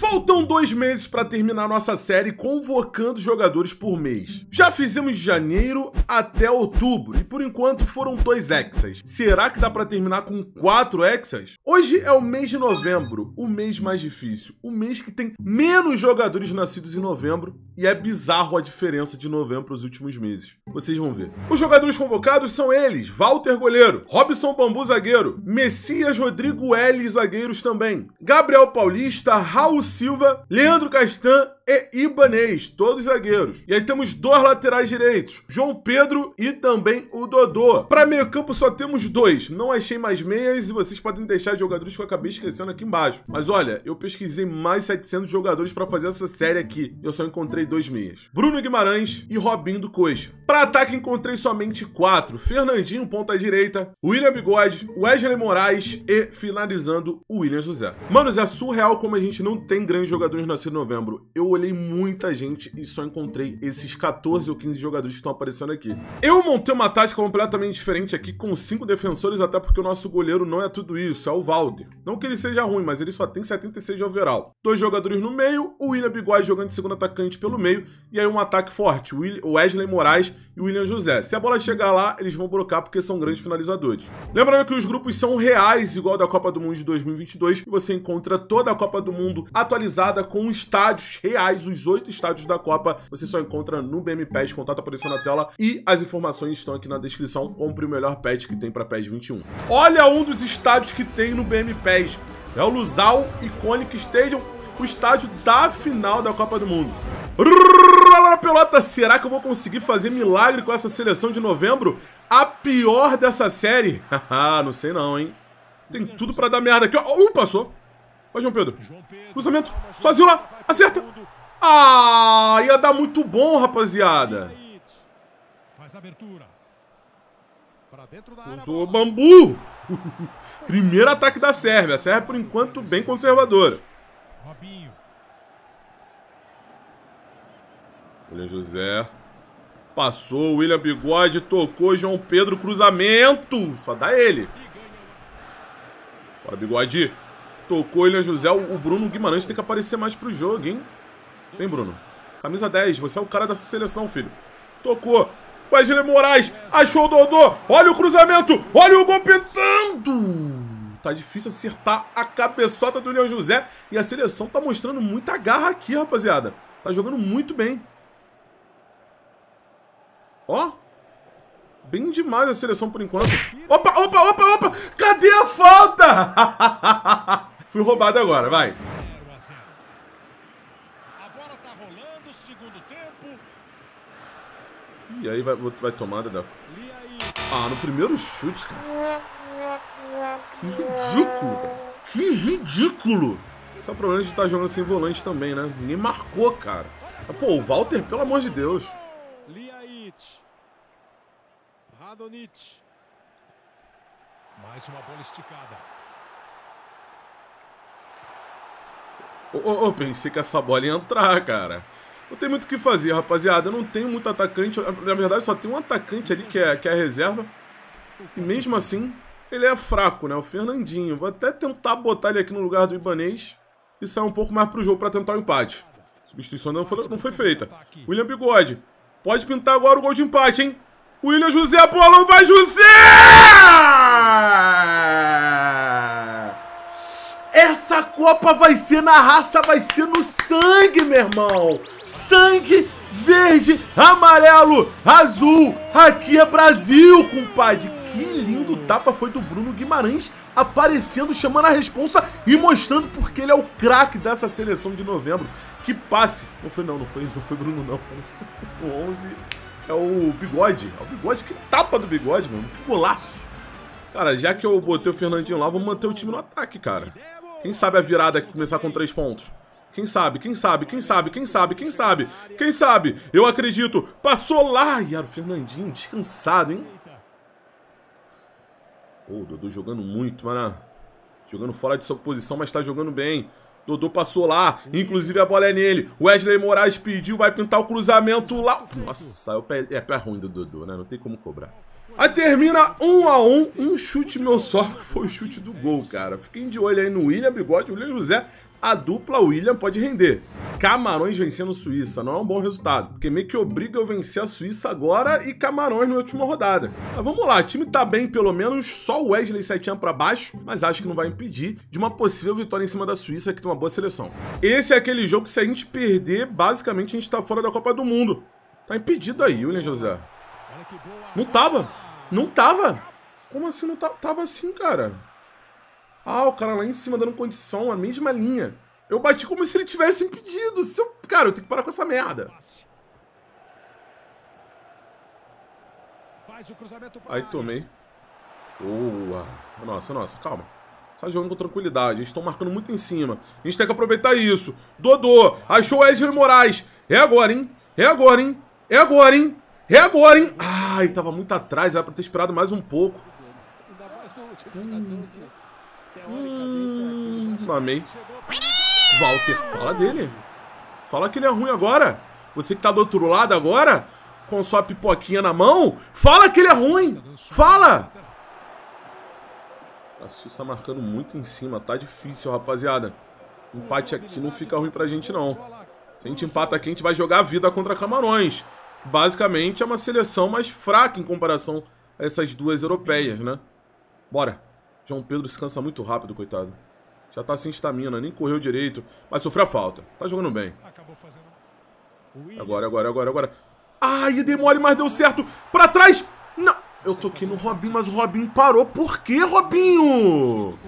Faltam dois meses para terminar nossa série convocando jogadores por mês. Já fizemos de janeiro até outubro e por enquanto foram dois Exas. Será que dá para terminar com quatro Exas? Hoje é o mês de novembro, o mês mais difícil, o mês que tem menos jogadores nascidos em novembro e é bizarro a diferença de novembro os últimos meses. Vocês vão ver. Os jogadores convocados são eles: Walter goleiro, Robson Bambu zagueiro, Messias Rodrigo L zagueiros também, Gabriel Paulista, Raul Silva, Leandro Castan e Ibanês, todos zagueiros. E aí temos dois laterais direitos, João Pedro e também o Dodô. Para meio campo só temos dois, não achei mais meias e vocês podem deixar jogadores que eu acabei esquecendo aqui embaixo. Mas olha, eu pesquisei mais 700 jogadores para fazer essa série aqui eu só encontrei dois meias. Bruno Guimarães e Robinho do Coxa. Para ataque encontrei somente quatro, Fernandinho ponta direita, William Bigode, Wesley Moraes e finalizando o William José. Manos, é surreal como a gente não tem grandes jogadores nascidos de novembro. Eu olhei olhei muita gente e só encontrei esses 14 ou 15 jogadores que estão aparecendo aqui. Eu montei uma tática completamente diferente aqui com 5 defensores, até porque o nosso goleiro não é tudo isso, é o Valder. Não que ele seja ruim, mas ele só tem 76 de overall. Dois jogadores no meio, o William Bigode jogando de segundo atacante pelo meio, e aí um ataque forte, o Wesley Moraes e o William José. Se a bola chegar lá, eles vão blocar porque são grandes finalizadores. Lembrando que os grupos são reais, igual da Copa do Mundo de 2022, e você encontra toda a Copa do Mundo atualizada com estádios reais, os oito estádios da Copa. Você só encontra no BM PES, contato aparecendo na tela e as informações estão aqui na descrição. Compre o melhor pet que tem para PES 21. Olha um dos estádios que tem no BM PES. É o Lusal Iconic Stadium, o estádio da final da Copa do Mundo a pelota, será que eu vou conseguir fazer milagre com essa seleção de novembro? A pior dessa série? Haha, não sei não, hein? Tem tudo pra dar merda aqui, ó. Uh, passou. Vai, João Pedro. Cruzamento. Sozinho lá. Acerta. Ah, ia dar muito bom, rapaziada. Faz abertura. Usou o bambu. Primeiro ataque da Sérvia. A Sérvia, por enquanto, bem conservadora. Robinho. William José. Passou, William Bigode, tocou, João Pedro, cruzamento. Só dá ele. Bora, Bigode. Tocou, William José. O Bruno Guimarães tem que aparecer mais pro jogo, hein? Vem, Bruno. Camisa 10, você é o cara dessa seleção, filho. Tocou. Wesley Moraes, achou o Dodô. Olha o cruzamento, olha o gol pintando. Tá difícil acertar a cabeçota do William José. E a seleção tá mostrando muita garra aqui, rapaziada. Tá jogando muito bem. Ó. Bem demais a seleção por enquanto. Opa, opa, opa, opa! Cadê a falta? Fui roubado agora, vai. E aí vai, vai tomar, Dedeco. Ah, no primeiro chute, cara. Que ridículo, Que ridículo. Só é o problema de estar jogando sem volante também, né? Ninguém marcou, cara. Mas, pô, o Walter, pelo amor de Deus. Radonich. Mais uma bola esticada. Ô, eu, eu pensei que essa bola ia entrar, cara. Não tem muito o que fazer, rapaziada. Não tenho muito atacante. Na verdade, só tem um atacante ali que é, que é a reserva. E mesmo assim, ele é fraco, né? O Fernandinho. Vou até tentar botar ele aqui no lugar do Ibanês e sair um pouco mais pro jogo para tentar o empate. Substituição não foi, não foi feita. William Bigode. Pode pintar agora o gol de empate, hein? William José, bolão, vai José! Essa Copa vai ser na raça, vai ser no sangue, meu irmão! Sangue verde, amarelo, azul, aqui é Brasil, compadre! Que lindo tapa foi do Bruno Guimarães aparecendo, chamando a responsa e mostrando porque ele é o craque dessa seleção de novembro. Que passe! Não foi não, não foi, não foi Bruno não. O 11 é o bigode. É o bigode, que tapa do bigode, mano. Que golaço. Cara, já que eu botei o Fernandinho lá, vou manter o time no ataque, cara. Quem sabe a virada é começar com três pontos? Quem sabe, quem sabe, quem sabe, quem sabe, quem sabe, quem sabe? Eu acredito. Passou lá. E era o Fernandinho descansado, hein? Pô, o Dudu jogando muito, mano. Jogando fora de sua posição, mas tá jogando bem. Dodô passou lá, inclusive a bola é nele. Wesley Moraes pediu, vai pintar o cruzamento lá. Nossa, é pé, é pé ruim do Dodô, né? Não tem como cobrar. Aí termina um a um, um chute meu só, foi o chute do gol, cara. Fiquem de olho aí no William Bigode, o William José a dupla William pode render. Camarões vencendo Suíça não é um bom resultado, porque meio que obriga eu vencer a Suíça agora e Camarões na última rodada. Mas vamos lá, o time tá bem pelo menos, só o Wesley Anos para baixo, mas acho que não vai impedir de uma possível vitória em cima da Suíça, que tem uma boa seleção. Esse é aquele jogo que se a gente perder, basicamente a gente tá fora da Copa do Mundo. Tá impedido aí, William José. Não tava, não tava. Como assim não tava? Tava assim, cara. Ah, o cara lá em cima dando condição, a mesma linha. Eu bati como se ele tivesse impedido. Seu... Cara, eu tenho que parar com essa merda. Aí tomei. Boa. Nossa, nossa, calma. Sai jogando com tranquilidade. Eles estão marcando muito em cima. A gente tem que aproveitar isso. Dodô, achou o Wesley Moraes. É agora, hein? É agora, hein? É agora, hein? É agora, hein? Ai, tava muito atrás. Era pra ter esperado mais um pouco. Hum, amei. É, Walter, fala dele. Fala que ele é ruim agora. Você que tá do outro lado agora, com sua pipoquinha na mão, fala que ele é ruim. Fala! A Suíça tá marcando muito em cima, tá difícil, rapaziada. Empate aqui não fica ruim pra gente, não. Se a gente empata aqui, a gente vai jogar a vida contra Camarões. Basicamente, é uma seleção mais fraca em comparação a essas duas europeias, né? Bora! João Pedro se cansa muito rápido, coitado. Já tá sem estamina, nem correu direito, mas sofreu a falta. Tá jogando bem. Agora, agora, agora, agora. Ai, demore, mas deu certo. Pra trás. Não. Eu toquei no Robinho, mas o Robinho parou. Por que, Robinho?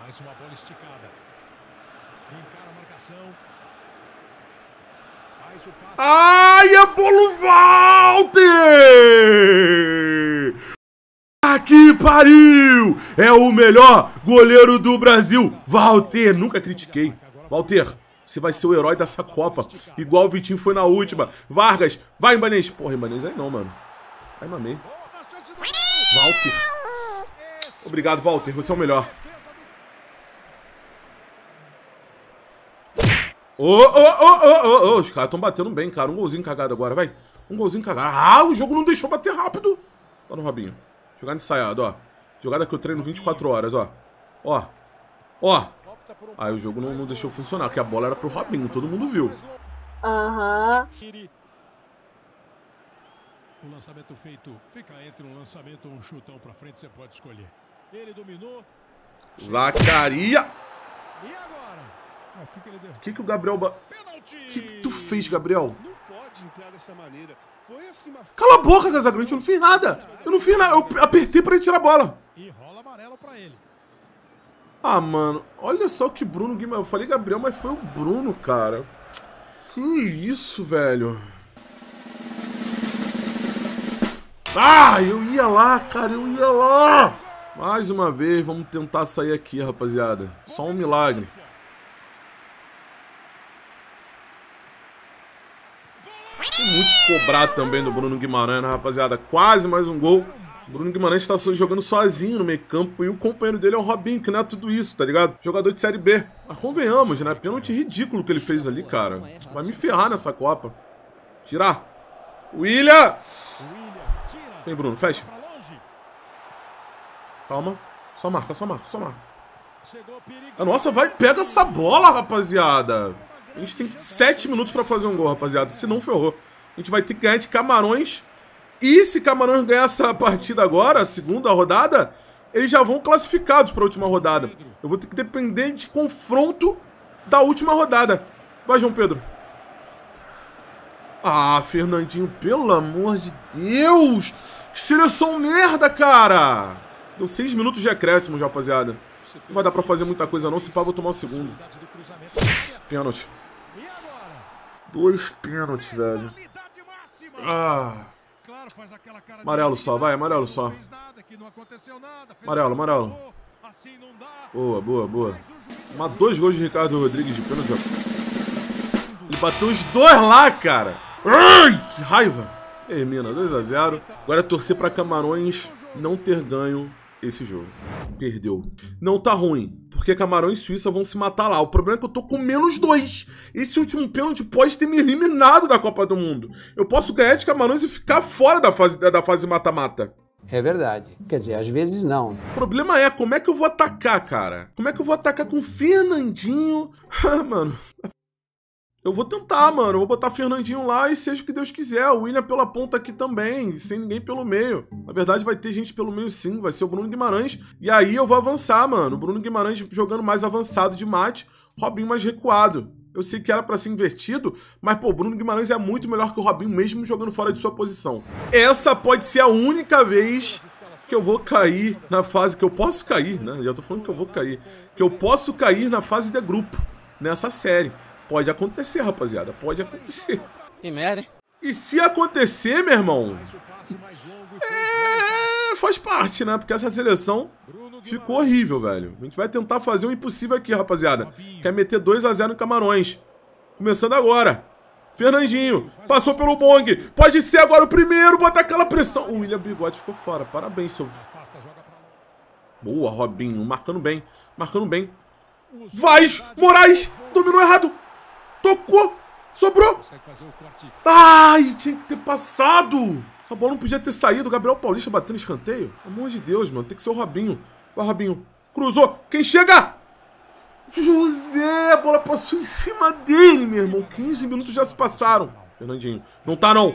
Mais uma bola esticada. Encara a marcação. Ai, é bolo Walter! Aqui pariu! É o melhor goleiro do Brasil, Walter. Nunca critiquei. Walter, você vai ser o herói dessa Copa. Igual o Vitinho foi na última. Vargas, vai, Ibanez. Porra, Ibanez, aí não, mano. Aí mamei. Walter. Obrigado, Walter. Você é o melhor. Ô, ô, ô, ô, ô, Os caras estão batendo bem, cara. Um golzinho cagado agora, vai. Um golzinho cagado. Ah, o jogo não deixou bater rápido. Tá no Robinho. Jogada ensaiada, ó. Jogada que eu treino 24 horas, ó. Ó. Ó. Aí o jogo não, não deixou funcionar, porque a bola era pro Robinho, todo mundo viu. Aham. O lançamento feito fica entre um lançamento ou um chutão pra frente, você pode escolher. Ele dominou. Zacaria! E agora? Ah, o que, que o Gabriel... Ba... O que, que tu fez, Gabriel? Assim, Cala a boca, Casagrande, eu não fiz nada. Eu não fiz nada, eu apertei pra ele tirar a bola. Ah, mano, olha só que Bruno Guimarães... Eu falei Gabriel, mas foi o Bruno, cara. Que isso, velho. Ah, eu ia lá, cara, eu ia lá. Mais uma vez, vamos tentar sair aqui, rapaziada. Só um milagre. muito cobrado também do Bruno Guimarães, né, rapaziada? Quase mais um gol. O Bruno Guimarães está jogando sozinho no meio campo e o companheiro dele é o Robinho, que não é tudo isso, tá ligado? Jogador de Série B. Mas convenhamos, né? Pênalti ridículo que ele fez ali, cara. Vai me ferrar nessa Copa. Tirar. William! Vem, Bruno, fecha. Calma. Só marca, só marca, só marca. nossa, vai, pega essa bola, rapaziada. A gente tem sete minutos pra fazer um gol, rapaziada. Se não, ferrou. A gente vai ter que ganhar de Camarões. E se Camarões ganhar essa partida agora, a segunda rodada, eles já vão classificados para a última rodada. Eu vou ter que depender de confronto da última rodada. Vai, João Pedro. Ah, Fernandinho, pelo amor de Deus! Que seleção merda, cara! Deu seis minutos de acréscimo, já, rapaziada. Não vai dar pra fazer muita coisa não, se pá, vou tomar o segundo. Pênalti. Dois pênaltis, velho. Ah. Amarelo só, vai, amarelo só. Amarelo, amarelo. Assim boa, boa, boa. Uma dois gols de Ricardo Rodrigues de pênalti. Ele bateu os dois lá, cara. Ai, que raiva. Termina, 2x0. Agora é torcer para Camarões não ter ganho esse jogo. Perdeu. Não tá ruim, porque camarões e Suíça vão se matar lá. O problema é que eu tô com menos dois. Esse último pênalti pode ter me eliminado da Copa do Mundo. Eu posso ganhar de Camarões e ficar fora da fase da fase mata-mata. É verdade. Quer dizer, às vezes não. O problema é como é que eu vou atacar, cara? Como é que eu vou atacar com Fernandinho? Ah, mano, eu vou tentar, mano. Eu vou botar Fernandinho lá e seja o que Deus quiser. O William pela ponta aqui também, sem ninguém pelo meio. Na verdade, vai ter gente pelo meio sim. Vai ser o Bruno Guimarães. E aí eu vou avançar, mano. O Bruno Guimarães jogando mais avançado de mate, Robinho mais recuado. Eu sei que era para ser invertido, mas pô, Bruno Guimarães é muito melhor que o Robinho mesmo jogando fora de sua posição. Essa pode ser a única vez que eu vou cair na fase que eu posso cair, né? Já tô falando que eu vou cair, que eu posso cair na fase de grupo nessa série. Pode acontecer, rapaziada. Pode acontecer. Que merda, hein? E se acontecer, meu irmão... É... Faz parte, né? Porque essa seleção ficou horrível, velho. A gente vai tentar fazer o impossível aqui, rapaziada. Quer meter 2x0 no Camarões. Começando agora. Fernandinho, passou pelo Bong. Pode ser agora o primeiro, bota aquela pressão. O William Bigode ficou fora. Parabéns, seu... Boa, Robinho. Marcando bem. Marcando bem. Vai, Moraes. Dominou errado. Tocou. Sobrou. Ai, tinha que ter passado. Essa bola não podia ter saído. O Gabriel Paulista batendo escanteio. Pelo amor de Deus, mano. Tem que ser o Robinho. Vai, Robinho. Cruzou. Quem chega? José. A bola passou em cima dele, meu irmão. 15 minutos já se passaram. Fernandinho. Não tá, não.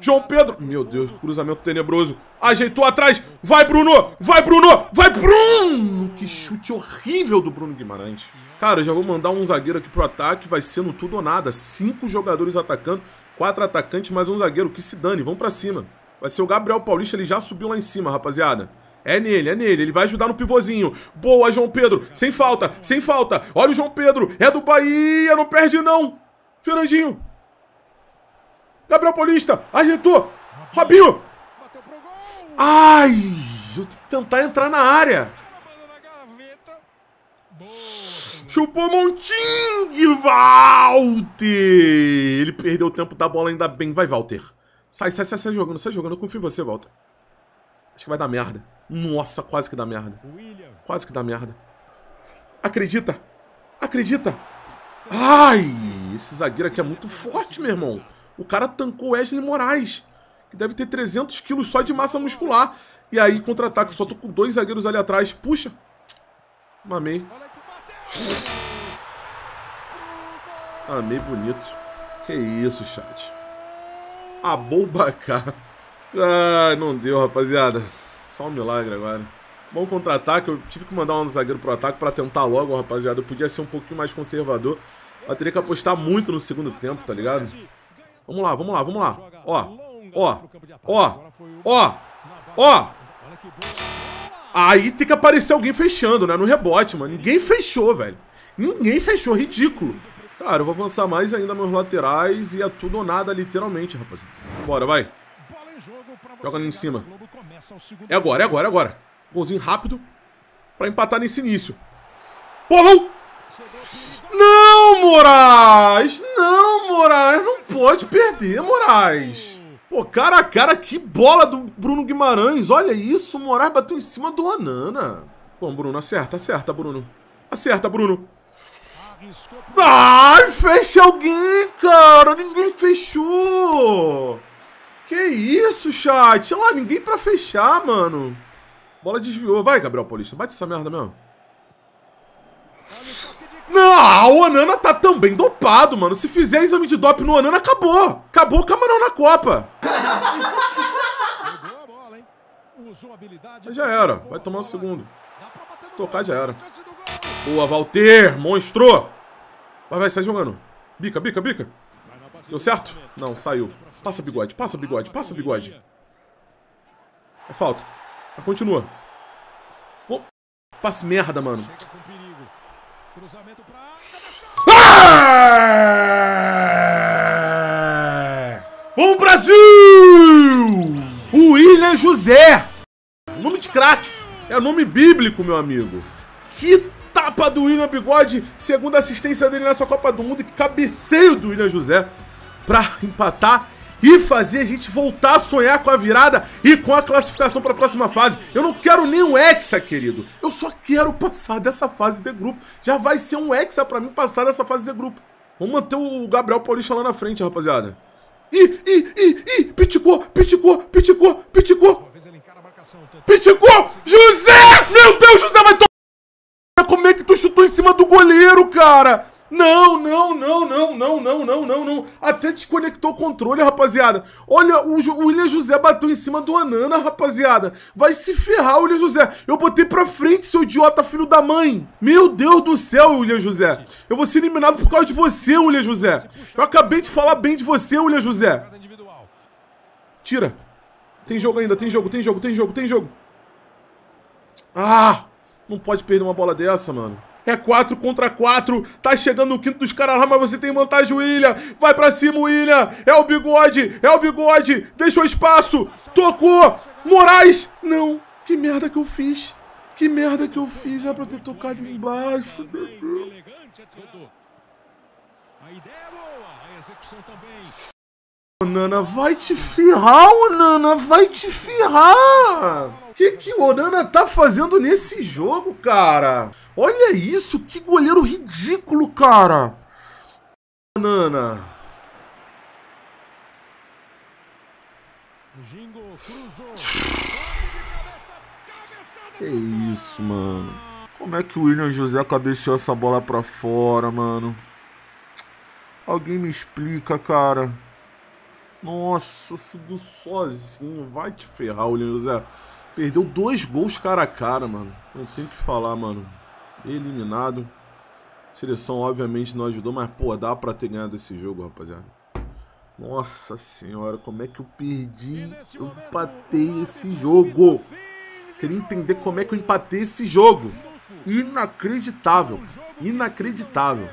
João Pedro. Meu Deus, cruzamento tenebroso. Ajeitou atrás. Vai, Bruno! Vai, Bruno! Vai, Bruno! Que chute horrível do Bruno Guimarães. Cara, eu já vou mandar um zagueiro aqui pro ataque. Vai ser no tudo ou nada. Cinco jogadores atacando. Quatro atacantes, mais um zagueiro. Que se dane. Vamos pra cima. Vai ser o Gabriel Paulista. Ele já subiu lá em cima, rapaziada. É nele, é nele. Ele vai ajudar no pivôzinho. Boa, João Pedro. Sem falta, sem falta. Olha o João Pedro. É do Bahia. Não perde, não. Fernandinho. Gabriel Paulista, ajeitou. Robinho. Ai, eu tenho que tentar entrar na área. Chupou Monting, Walter. Ele perdeu o tempo da bola, ainda bem. Vai, Walter. Sai, sai, sai, sai jogando, sai jogando. Eu confio em você, Walter. Acho que vai dar merda. Nossa, quase que dá merda. Quase que dá merda. Acredita. Acredita. Ai, esse zagueiro aqui é muito forte, meu irmão. O cara tancou Wesley Moraes, que deve ter 300 quilos só de massa muscular. E aí, contra-ataque, só tô com dois zagueiros ali atrás. Puxa! Mamei. Amei bonito. Que isso, chat. A Bobacá. Ai, não deu, rapaziada. Só um milagre agora. Bom contra-ataque. Eu tive que mandar um zagueiro pro ataque para tentar logo, rapaziada. Eu podia ser um pouquinho mais conservador. Mas teria que apostar muito no segundo tempo, tá ligado? Vamos lá, vamos lá, vamos lá. Ó, ó, ó, ó, ó. Aí tem que aparecer alguém fechando, né? No rebote, mano. Ninguém fechou, velho. Ninguém fechou, ridículo. Cara, eu vou avançar mais ainda meus laterais e é tudo ou nada, literalmente, rapaziada. Bora, vai. Joga ali em cima. É agora, é agora, é agora. Golzinho rápido pra empatar nesse início. Porra! Não, Moraes! Não, Moraes! Não pode perder, Moraes! Pô, cara a cara, que bola do Bruno Guimarães! Olha isso, o Moraes bateu em cima do Anana. Bom, Bruno, acerta, acerta, Bruno. Acerta, Bruno. Ai, fecha alguém, cara! Ninguém fechou! Que isso, chat? Olha lá, ninguém pra fechar, mano. Bola desviou. Vai, Gabriel Paulista, bate essa merda mesmo. Não, o Onana tá também dopado, mano. Se fizer exame de dope no Onana, acabou. Acabou o camarão na Copa. Já era. Vai tomar um segundo. Se tocar, já era. Boa, Valter. Monstro. Vai, vai, sai jogando. Bica, bica, bica. Deu certo? Não, saiu. Passa bigode, passa bigode, passa bigode. É falta. Mas continua. Oh, passe merda, mano. Cruzamento para. Vamos, Brasil! O William José! Nome de craque, é nome bíblico, meu amigo. Que tapa do William Bigode, segunda assistência dele nessa Copa do Mundo, que cabeceio do William José para empatar e fazer a gente voltar a sonhar com a virada e com a classificação para a próxima fase. Eu não quero nem um hexa, querido. Eu só quero passar dessa fase de grupo. Já vai ser um hexa para mim passar dessa fase de grupo. Vamos manter o Gabriel Paulista lá na frente, rapaziada. Ih, ih, ih, ih, piticou, piticou, piticou, piticou. Piticou! José! Meu Deus, José vai tomar... Como é que tu chutou em cima do goleiro, cara? Não, não, não, não, não, não, não, não, não. Até desconectou o controle, rapaziada. Olha, o, o William José bateu em cima do Anana, rapaziada. Vai se ferrar, William José. Eu botei pra frente, seu idiota filho da mãe. Meu Deus do céu, William José. Eu vou ser eliminado por causa de você, William José. Eu acabei de falar bem de você, William José. Tira. Tem jogo ainda, tem jogo, tem jogo, tem jogo, tem jogo. Ah! Não pode perder uma bola dessa, mano. É 4 contra 4. Tá chegando o quinto dos caras lá, mas você tem vantagem, William. Vai pra cima, William. É o bigode, é o bigode. Deixou espaço. Tocou. Moraes. Não. Que merda que eu fiz. Que merda que eu fiz. Era é pra ter tocado embaixo. A ideia é boa. A execução também. Nana, vai te ferrar, Nana, vai te ferrar! O que, que o Nana tá fazendo nesse jogo, cara? Olha isso, que goleiro ridículo, cara! Nana... Que isso, mano. Como é que o William José cabeceou essa bola pra fora, mano? Alguém me explica, cara. Nossa, subiu sozinho. Vai te ferrar, o José. Zé. Perdeu dois gols cara a cara, mano. Não tem o que falar, mano. Eliminado. Seleção, obviamente, não ajudou, mas, pô, dá pra ter ganhado esse jogo, rapaziada. Nossa senhora, como é que eu perdi? Eu empatei esse jogo. Queria entender como é que eu empatei esse jogo. Inacreditável. Inacreditável.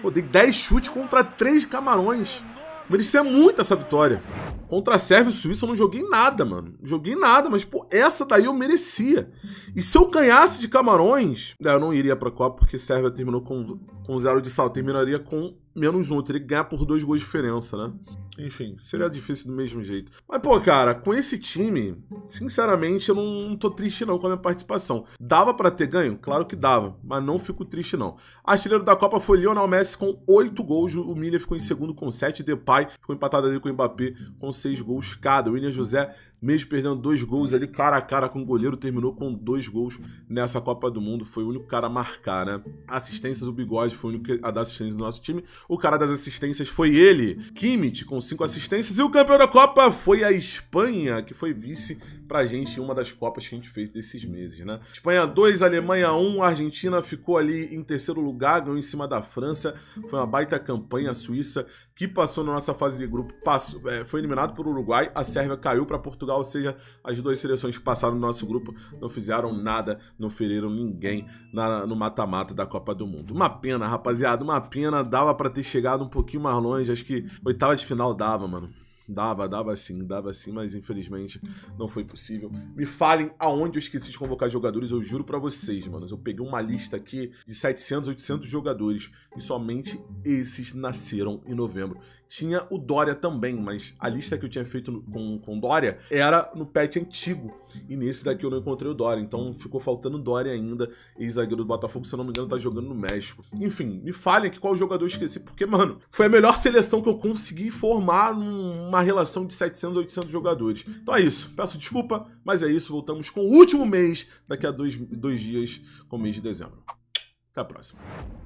Pô, dei 10 chutes contra 3 camarões. Merecia muito essa vitória. Contra a Sérvia e Suíça eu não joguei nada, mano. Joguei nada, mas, pô, essa daí eu merecia. E se eu ganhasse de Camarões, é, eu não iria pra Copa, porque Sérvia terminou com, com zero de saldo. Terminaria com menos um. Eu teria que ganhar por dois gols de diferença, né? Enfim, seria difícil do mesmo jeito. Mas, pô, cara, com esse time, sinceramente, eu não, tô triste não com a minha participação. Dava para ter ganho? Claro que dava, mas não fico triste não. Artilheiro da Copa foi Lionel Messi com 8 gols, o Miller ficou em segundo com 7, Depay ficou empatado ali com o Mbappé com 6 gols cada. O William José mesmo perdendo dois gols ali cara a cara com o goleiro, terminou com dois gols nessa Copa do Mundo, foi o único cara a marcar, né? Assistências, o Bigode foi o único a dar assistência do nosso time. O cara das assistências foi ele, Kimmich, com cinco assistências. E o campeão da Copa foi foi a Espanha que foi vice pra gente em uma das Copas que a gente fez desses meses, né? Espanha 2, Alemanha 1, um, Argentina ficou ali em terceiro lugar, ganhou em cima da França. Foi uma baita campanha. A Suíça que passou na nossa fase de grupo passou, é, foi eliminado por Uruguai. A Sérvia caiu para Portugal, ou seja, as duas seleções que passaram no nosso grupo não fizeram nada, não feriram ninguém na, no mata-mata da Copa do Mundo. Uma pena, rapaziada, uma pena. Dava para ter chegado um pouquinho mais longe. Acho que oitava de final dava, mano. Dava, dava sim, dava sim, mas infelizmente uhum. não foi possível. Me falem aonde eu esqueci de convocar jogadores, eu juro para vocês, mano. Eu peguei uma lista aqui de 700, 800 jogadores e somente esses nasceram em novembro tinha o Dória também, mas a lista que eu tinha feito com, com Dória era no patch antigo. E nesse daqui eu não encontrei o Dória, então ficou faltando o Dória ainda. Ex-zagueiro do Botafogo, se eu não me engano, tá jogando no México. Enfim, me falem aqui qual jogador eu esqueci, porque, mano, foi a melhor seleção que eu consegui formar numa relação de 700, 800 jogadores. Então é isso, peço desculpa, mas é isso. Voltamos com o último mês, daqui a dois, dois dias, com o mês de dezembro. Até a próxima.